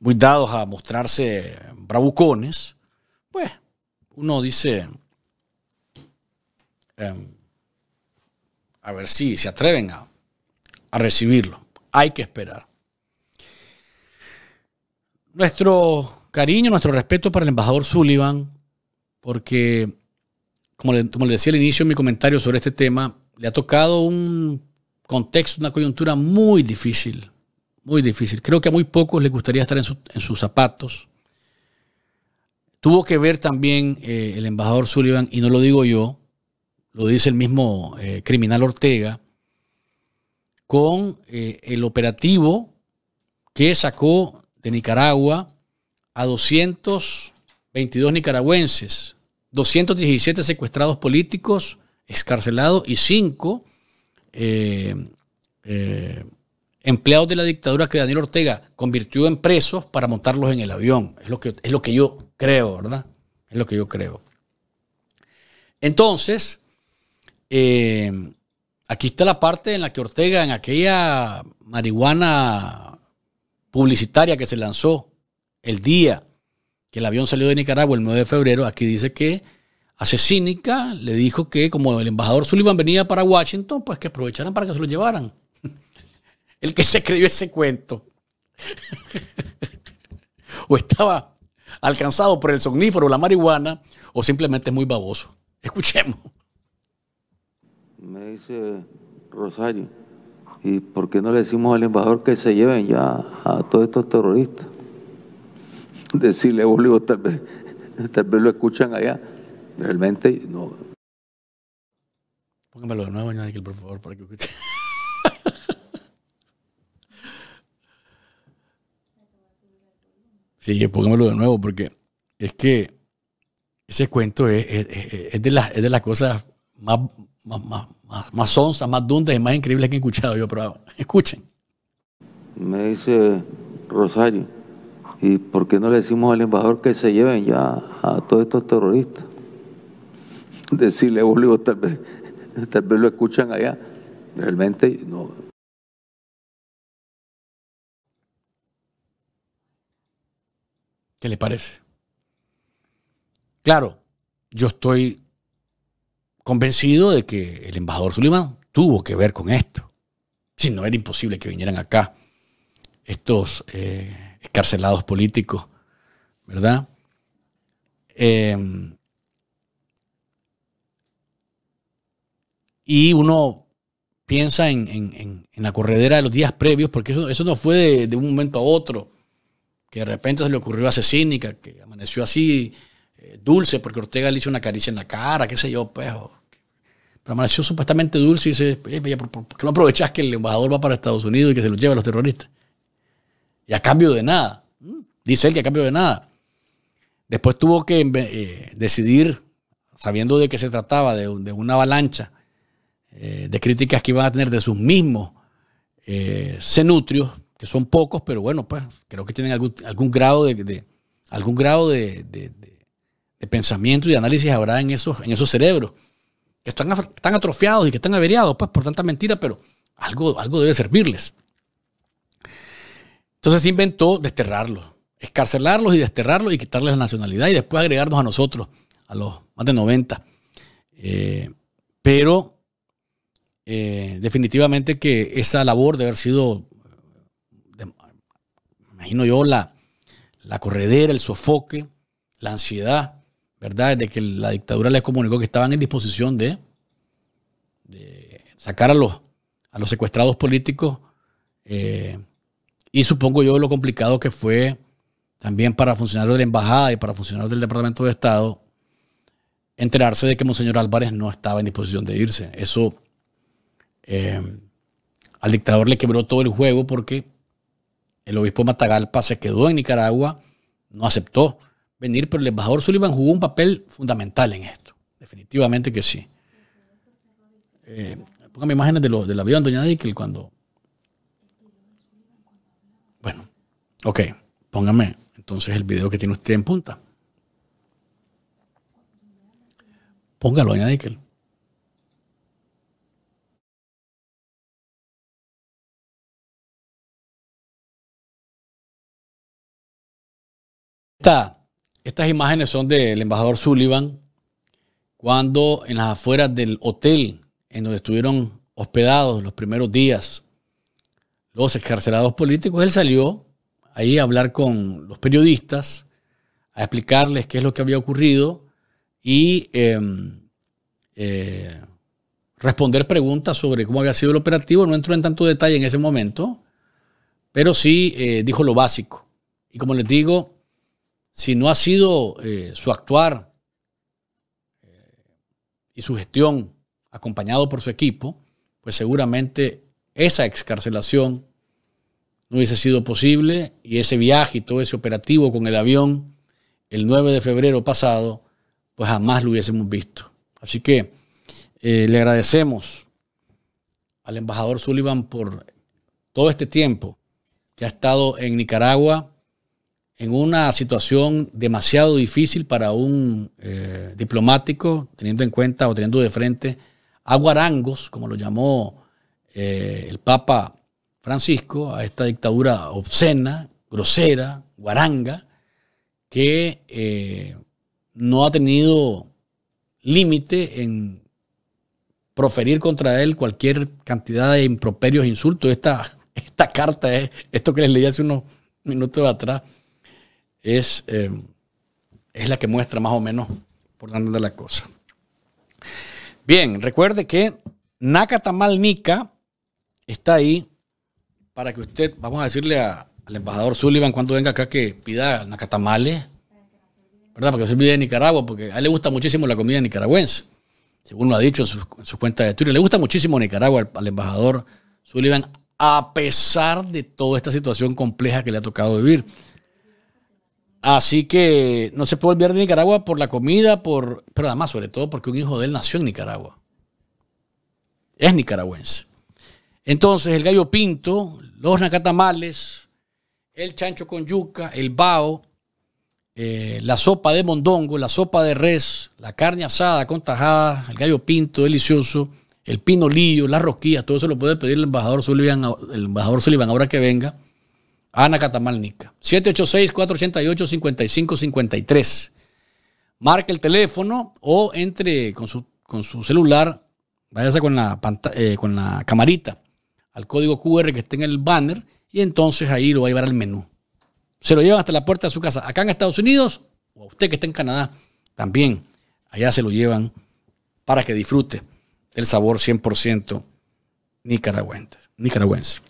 muy dados a mostrarse bravucones, pues uno dice, em, a ver si se atreven a, recibirlo. Hay que esperar. Nuestro cariño, nuestro respeto para el embajador Sullivan, porque, como le, como le decía al inicio en mi comentario sobre este tema, le ha tocado un contexto, una coyuntura muy difícil, muy difícil. Creo que a muy pocos les gustaría estar en, sus zapatos. Tuvo que ver también eh, el embajador Sullivan, y no lo digo yo, lo dice el mismo eh, criminal Ortega, con eh, el operativo que sacó de Nicaragua a 222 nicaragüenses, 217 secuestrados políticos, escarcelados y 5 eh, eh, empleados de la dictadura que Daniel Ortega convirtió en presos para montarlos en el avión. Es lo que, es lo que yo creo, ¿verdad? Es lo que yo creo. Entonces, eh, aquí está la parte en la que Ortega, en aquella marihuana publicitaria que se lanzó el día que el avión salió de Nicaragua, el 9 de febrero, aquí dice que asesínica, le dijo que como el embajador Sullivan venía para Washington, pues que aprovecharan para que se lo llevaran. El que se escribió ese cuento. o estaba alcanzado por el somnífero la marihuana, o simplemente es muy baboso. Escuchemos. Me dice Rosario, ¿y por qué no le decimos al embajador que se lleven ya a todos estos terroristas? Decirle a Bolívar, tal vez, tal vez lo escuchan allá Realmente, no. Póngamelo de nuevo, por favor, para que escuche. sí, póngamelo de nuevo, porque es que ese cuento es, de, las, de las cosas más, más, más, más, más dundas y más increíbles que he escuchado yo, pero escuchen. Me dice Rosario, ¿y por qué no le decimos al embajador que se lleven ya a todos estos terroristas? decirle, a tal vez, tal vez lo escuchan allá. Realmente no. ¿Qué le parece? Claro, yo estoy convencido de que el embajador Suleiman tuvo que ver con esto. Si no era imposible que vinieran acá estos eh, escarcelados políticos, ¿verdad? Eh, y uno piensa en, la corredera de los días previos, porque eso, no fue de, un momento a otro, que de repente se le ocurrió a Cecínica, que amaneció así eh, dulce, porque Ortega le hizo una caricia en la cara, qué sé yo, pejo. Pues, pero amaneció supuestamente dulce y dice, ¿por, por, qué no aprovechás que el embajador va para Estados Unidos y que se lo lleve a los terroristas? Y a cambio de nada. Dice él que a cambio de nada. Después tuvo que eh, decidir, sabiendo de que se trataba de, de una avalancha, eh, de críticas que iban a tener de sus mismos eh, cenutrios, que son pocos, pero bueno, pues creo que tienen algún, grado de, algún grado de, pensamiento y de análisis habrá en esos, en esos cerebros, que están, están atrofiados y que están averiados, pues por tanta mentira, pero algo, algo debe servirles. Entonces se inventó desterrarlos, escarcelarlos y desterrarlos y quitarles la nacionalidad y después agregarnos a nosotros, a los más de 90. Eh, pero eh, definitivamente que esa labor de haber sido, imagino yo, la, corredera, el sofoque, la ansiedad, ¿verdad? De que la dictadura les comunicó que estaban en disposición de, sacar a los, secuestrados políticos. Eh, y supongo yo lo complicado que fue también para funcionarios de la embajada y para funcionarios del Departamento de Estado enterarse de que Monseñor Álvarez no estaba en disposición de irse. Eso eh, al dictador le quebró todo el juego porque el obispo Matagalpa se quedó en Nicaragua, no aceptó venir, pero el embajador Sullivan jugó un papel fundamental en esto. Definitivamente que sí. Eh, póngame imágenes de lo, del avión, doña Dickel, cuando... Bueno, ok, póngame entonces el video que tiene usted en punta. Póngalo, doña Dickel. estas imágenes son del embajador Sullivan cuando en las afueras del hotel en donde estuvieron hospedados los primeros días los excarcelados políticos, él salió ahí a hablar con los periodistas, a explicarles qué es lo que había ocurrido y em, eh, responder preguntas sobre cómo había sido el operativo. No entró en tanto detalle en ese momento, pero sí eh, dijo lo básico. Y como les digo, si no ha sido eh, su actuar eh, y su gestión acompañado por su equipo, pues seguramente esa excarcelación no hubiese sido posible y ese viaje y todo ese operativo con el avión el 9 de febrero pasado, pues jamás lo hubiésemos visto. Así que eh, le agradecemos al embajador Sullivan por todo este tiempo que ha estado en Nicaragua en una situación demasiado difícil para un eh, diplomático, teniendo en cuenta o teniendo de frente a Guarangos, como lo llamó eh, el Papa Francisco, a esta dictadura obscena, grosera, guaranga, que eh, no ha tenido límite en proferir contra él cualquier cantidad de improperios, insultos. Esta, esta carta, esto que les leí hace unos minutos atrás, es, em, es la que muestra más o menos por dónde de la cosa. Bien, recuerde que Nakatamal Nika está ahí para que usted, vamos a decirle al embajador Sullivan cuando venga acá que pida nacatamales, ¿verdad? Porque usted vive de Nicaragua, porque a él le gusta muchísimo la comida nicaragüense, según lo ha dicho en sus, su cuenta de Twitter. Le gusta muchísimo Nicaragua al embajador Sullivan, a pesar de toda esta situación compleja que le ha tocado vivir. Así que no se puede olvidar de Nicaragua por la comida, por, pero además, sobre todo, porque un hijo de él nació en Nicaragua. Es nicaragüense. Entonces, el gallo pinto, los nacatamales, el chancho con yuca, el bao, eh, la sopa de mondongo, la sopa de res, la carne asada con tajada, el gallo pinto delicioso, el pinolillo, las rosquillas, todo eso lo puede pedir el embajador Sullivan, el embajador Sullivan ahora que venga. Ana Catamalnica. 786-488-5553. Marque el teléfono o entre con su, con su celular, váyase con la, eh, con la camarita al código QR que esté en el banner y entonces ahí lo va a llevar al menú. Se lo llevan hasta la puerta de su casa. Acá en Estados Unidos o a usted que está en Canadá también. Allá se lo llevan para que disfrute el sabor 100% nicaragüense. nicaragüense.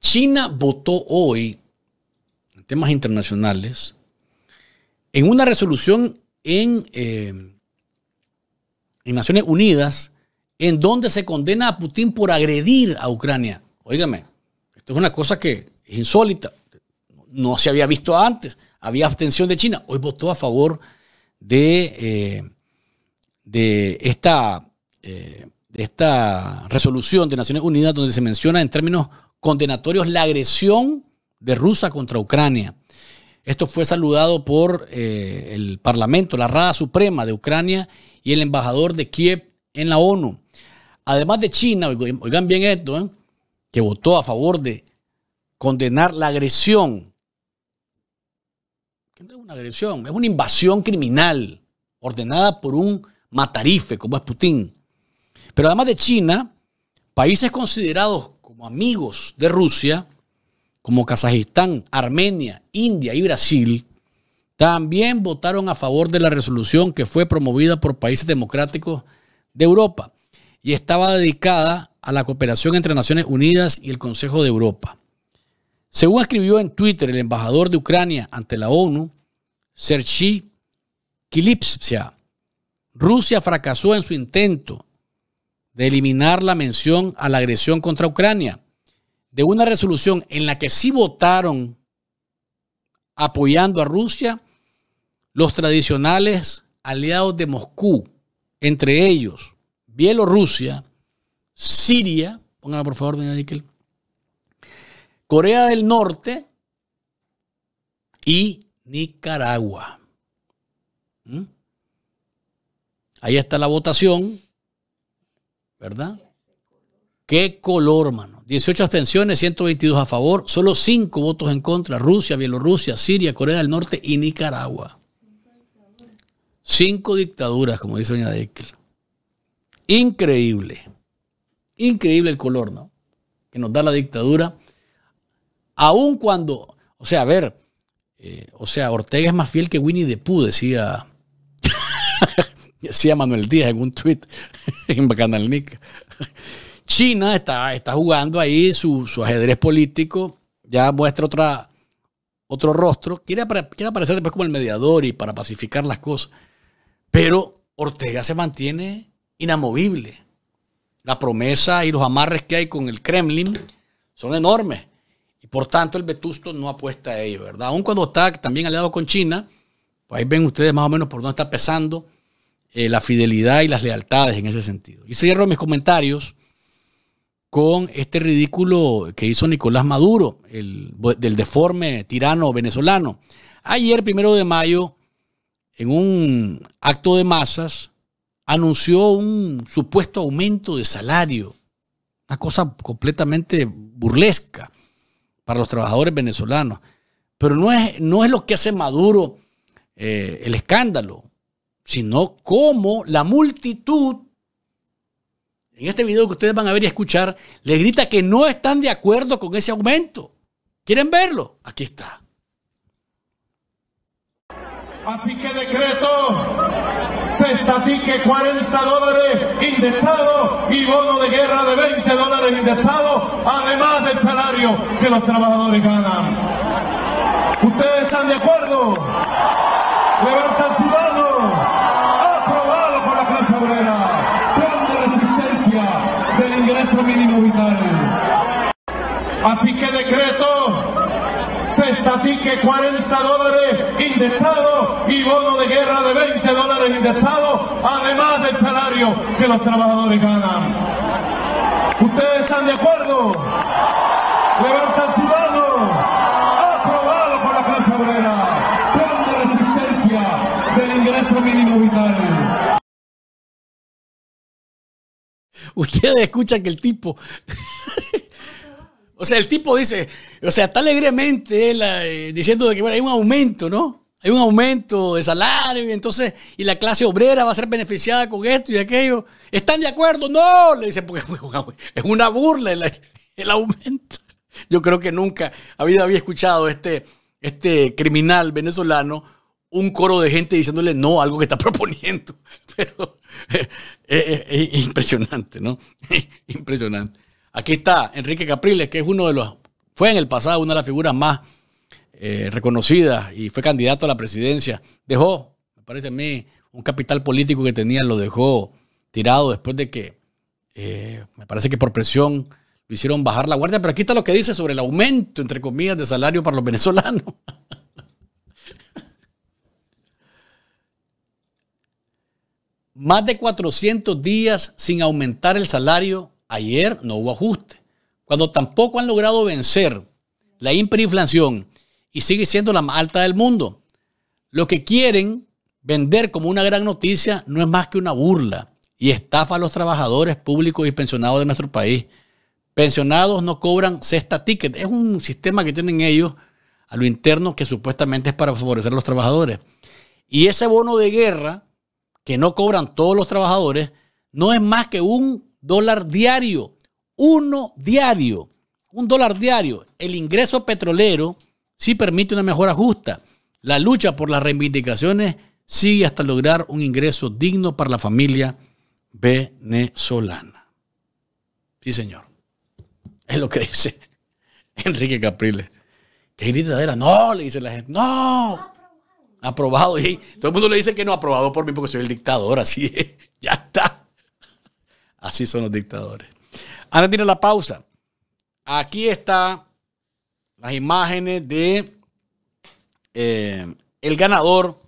China votó hoy, en temas internacionales, en una resolución eh, en, Naciones Unidas, en donde se condena a Putin por agredir a Ucrania. Óigame, esto es una cosa que es insólita, no se había visto antes, había abstención de China, hoy votó a favor de, eh, eh, esta resolución de Naciones Unidas donde se menciona en términos condenatorios la agresión de Rusia contra Ucrania. Esto fue saludado por eh, el Parlamento, la Rada Suprema de Ucrania y el embajador de Kiev en la ONU. Además de China, oigan bien esto, ¿eh? que votó a favor de condenar la agresión. ¿Qué es una agresión? Es una invasión criminal ordenada por un matarife como es Putin. Pero además de China, países considerados amigos de Rusia, como Kazajistán, Armenia, India y Brasil, también votaron a favor de la resolución que fue promovida por países democráticos de Europa y estaba dedicada a la cooperación entre Naciones Unidas y el Consejo de Europa. Según escribió en Twitter el embajador de Ucrania ante la ONU, Sergi Kilipsia, Rusia fracasó en su intento de eliminar la mención a la agresión contra Ucrania, de una resolución en la que sí votaron apoyando a Rusia los tradicionales aliados de Moscú, entre ellos Bielorrusia, Siria, póngala por favor, Corea del Norte y Nicaragua. ¿Mm? Ahí está la votación ¿verdad? ¿Qué color, mano? 18 abstenciones, 122 a favor, solo 5 votos en contra. Rusia, Bielorrusia, Siria, Corea del Norte y Nicaragua. Cinco dictaduras, como dice doña Dekel. Increíble. Increíble el color, ¿no? Que nos da la dictadura. Aun cuando, o sea, a ver, eh, o sea, Ortega es más fiel que Winnie the Pooh, decía sí Manuel Díaz en un tweet en Canal Nick. China está, está jugando ahí su, ajedrez político, ya muestra otra, otro rostro, quiere, quiere aparecer después como el mediador y para pacificar las cosas. Pero Ortega se mantiene inamovible. La promesa y los amarres que hay con el Kremlin son enormes. Y por tanto el vetusto no apuesta a ello, ¿verdad? Aun cuando está también aliado con China, pues ahí ven ustedes más o menos por dónde está pesando eh, la fidelidad y las lealtades en ese sentido. Y cierro mis comentarios con este ridículo que hizo Nicolás Maduro, el, del deforme tirano venezolano. Ayer, primero de mayo, en un acto de masas, anunció un supuesto aumento de salario, una cosa completamente burlesca para los trabajadores venezolanos. Pero no es, no es lo que hace Maduro eh, el escándalo sino cómo la multitud, en este video que ustedes van a ver y escuchar, le grita que no están de acuerdo con ese aumento. ¿Quieren verlo? Aquí está. Así que decreto, se estatique 40 dólares indexados y bono de guerra de 20 dólares indexados, además del salario que los trabajadores ganan. ¿Ustedes están de acuerdo? Así que decreto, se estatique 40 dólares indexados y bono de guerra de 20 dólares indexados, además del salario que los trabajadores ganan. ¿Ustedes están de acuerdo? Levanta el ciudadano! Aprobado por la clase obrera. Plan de resistencia del ingreso mínimo vital. Ustedes escuchan que el tipo o sea, el tipo dice, o sea, está alegremente eh, eh, diciendo de que hay un aumento, ¿no? Hay un aumento de salario y entonces, y la clase obrera va a ser beneficiada con esto y aquello. ¿Están de acuerdo? No, le dice, porque es una burla el, aumento. Yo creo que nunca había, escuchado este, este criminal venezolano un coro de gente diciéndole no a algo que está proponiendo. Pero eh, impresionante, ¿no? impresionante. Aquí está Enrique Capriles, que es uno de los, fue en el pasado una de las figuras más eh, reconocidas y fue candidato a la presidencia. Dejó, me parece a mí, un capital político que tenía, lo dejó tirado después de que, eh, me parece que por presión lo hicieron bajar la guardia. Pero aquí está lo que dice sobre el aumento, entre comillas, de salario para los venezolanos. Más de 400 días sin aumentar el salario Ayer no hubo ajuste. Cuando tampoco han logrado vencer la hiperinflación y sigue siendo la más alta del mundo. Lo que quieren vender como una gran noticia no es más que una burla y estafa a los trabajadores públicos y pensionados de nuestro país. Pensionados no cobran cesta ticket. Es un sistema que tienen ellos a lo interno que supuestamente es para favorecer a los trabajadores. Y ese bono de guerra que no cobran todos los trabajadores no es más que un dólar diario. Uno diario. Un dólar diario. El ingreso petrolero sí permite una mejora justa. La lucha por las reivindicaciones sigue hasta lograr un ingreso digno para la familia venezolana. Sí, señor. Es lo que dice Enrique Capriles. Qué gritadera. No, le dice la gente. No. Aprobado. Y todo el mundo le dice que no aprobado por mí porque soy el dictador. Así es. Ya está. Así son los dictadores. Ahora tiene la pausa. Aquí están las imágenes de eh, el ganador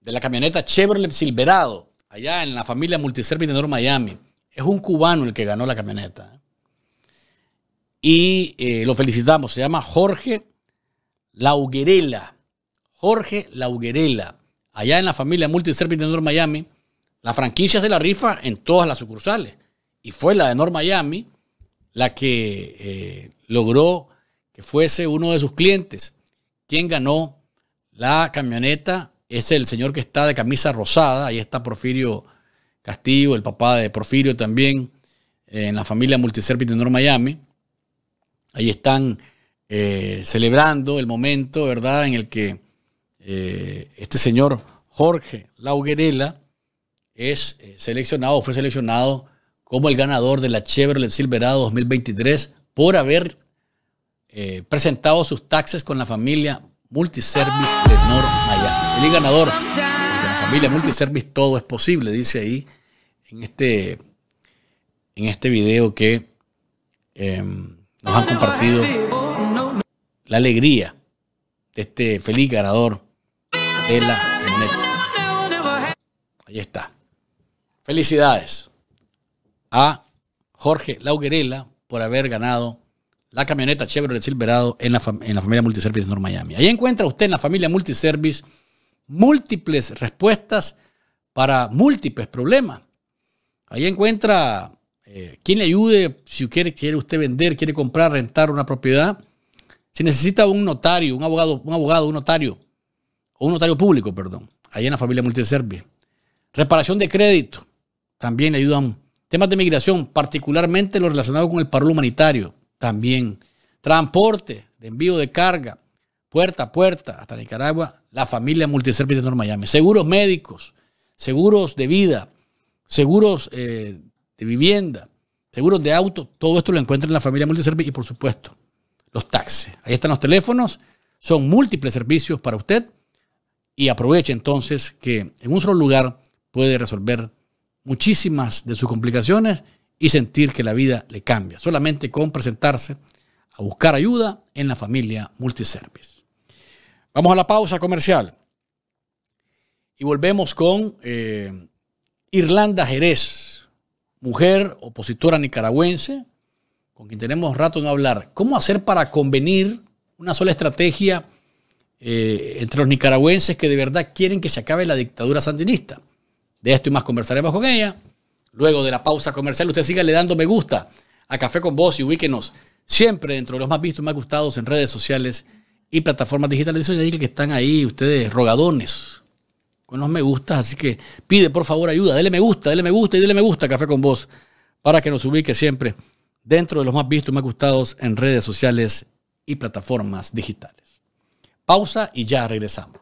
de la camioneta Chevrolet Silverado, allá en la familia North Miami. Es un cubano el que ganó la camioneta. Y eh, lo felicitamos. Se llama Jorge Lauguerela. Jorge Lauguerela. Allá en la familia North Miami las franquicias de la rifa en todas las sucursales. Y fue la de North Miami la que eh, logró que fuese uno de sus clientes quien ganó la camioneta. Es el señor que está de camisa rosada. Ahí está Porfirio Castillo, el papá de Porfirio también, eh, en la familia Multiservice de North Miami. Ahí están eh, celebrando el momento, ¿verdad?, en el que este señor Jorge Lauguerela es eh, seleccionado, fue seleccionado como el ganador de la Chevrolet Silverado 2023 por haber eh, presentado sus taxes con la familia Multiservice de North Miami. Feliz ganador. de la familia Multiservice todo es posible, dice ahí en este, en este video que em, nos han compartido la alegría de este feliz ganador de la Ahí está. Felicidades a Jorge Lauguerela por haber ganado la camioneta Chevrolet Silverado en la, familia Multiservice North Miami. Ahí encuentra usted en la familia Multiservice múltiples respuestas para múltiples problemas. Ahí encuentra eh, quien le ayude si quiere, quiere usted vender, quiere comprar, rentar una propiedad. Si necesita un notario, un abogado, un abogado, un notario, o un notario público, perdón, ahí en la familia Multiservice. Reparación de crédito, también ayudan. Temas de migración, particularmente los relacionados con el paro humanitario, también. Transporte, de envío de carga, puerta a puerta, hasta Nicaragua, la familia Multiservice de Miami. Seguros médicos, seguros de vida, seguros eh, de vivienda, seguros de auto, todo esto lo encuentran en la familia Multiservice y por supuesto los taxis. Ahí están los teléfonos, son múltiples servicios para usted y aproveche entonces que en un solo lugar puede resolver muchísimas de sus complicaciones y sentir que la vida le cambia, solamente con presentarse a buscar ayuda en la familia multiservice. Vamos a la pausa comercial y volvemos con eh, Irlanda Jerez, mujer opositora nicaragüense, con quien tenemos rato en hablar. ¿Cómo hacer para convenir una sola estrategia eh, entre los nicaragüenses que de verdad quieren que se acabe la dictadura sandinista? De esto y más conversaremos con ella. Luego de la pausa comercial, usted siga le dando me gusta a Café con Vos y ubíquenos siempre dentro de los más vistos, y más gustados en redes sociales y plataformas digitales. Dice que están ahí ustedes rogadones con los me gustas. Así que pide por favor ayuda, dele me gusta, dele me gusta y dele me gusta a Café con Vos para que nos ubique siempre dentro de los más vistos, y más gustados en redes sociales y plataformas digitales. Pausa y ya regresamos.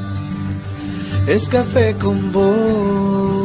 es café con vos.